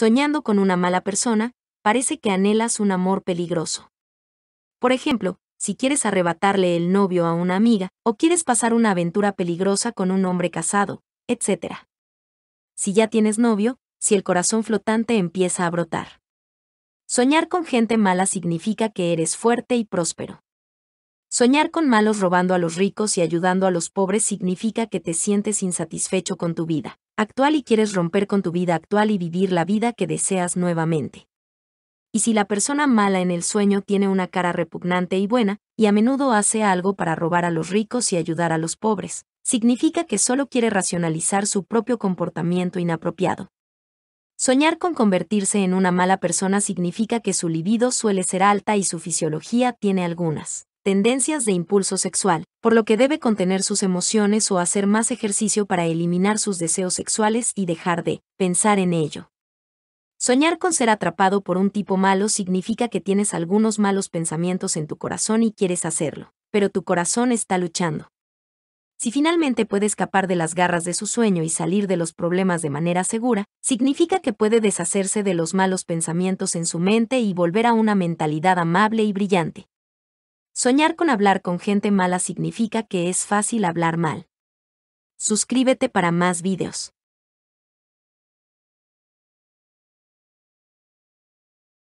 soñando con una mala persona, parece que anhelas un amor peligroso. Por ejemplo, si quieres arrebatarle el novio a una amiga, o quieres pasar una aventura peligrosa con un hombre casado, etc. Si ya tienes novio, si el corazón flotante empieza a brotar. Soñar con gente mala significa que eres fuerte y próspero. Soñar con malos robando a los ricos y ayudando a los pobres significa que te sientes insatisfecho con tu vida actual y quieres romper con tu vida actual y vivir la vida que deseas nuevamente. Y si la persona mala en el sueño tiene una cara repugnante y buena, y a menudo hace algo para robar a los ricos y ayudar a los pobres, significa que solo quiere racionalizar su propio comportamiento inapropiado. Soñar con convertirse en una mala persona significa que su libido suele ser alta y su fisiología tiene algunas tendencias de impulso sexual, por lo que debe contener sus emociones o hacer más ejercicio para eliminar sus deseos sexuales y dejar de pensar en ello. Soñar con ser atrapado por un tipo malo significa que tienes algunos malos pensamientos en tu corazón y quieres hacerlo, pero tu corazón está luchando. Si finalmente puede escapar de las garras de su sueño y salir de los problemas de manera segura, significa que puede deshacerse de los malos pensamientos en su mente y volver a una mentalidad amable y brillante. Soñar con hablar con gente mala significa que es fácil hablar mal. Suscríbete para más vídeos.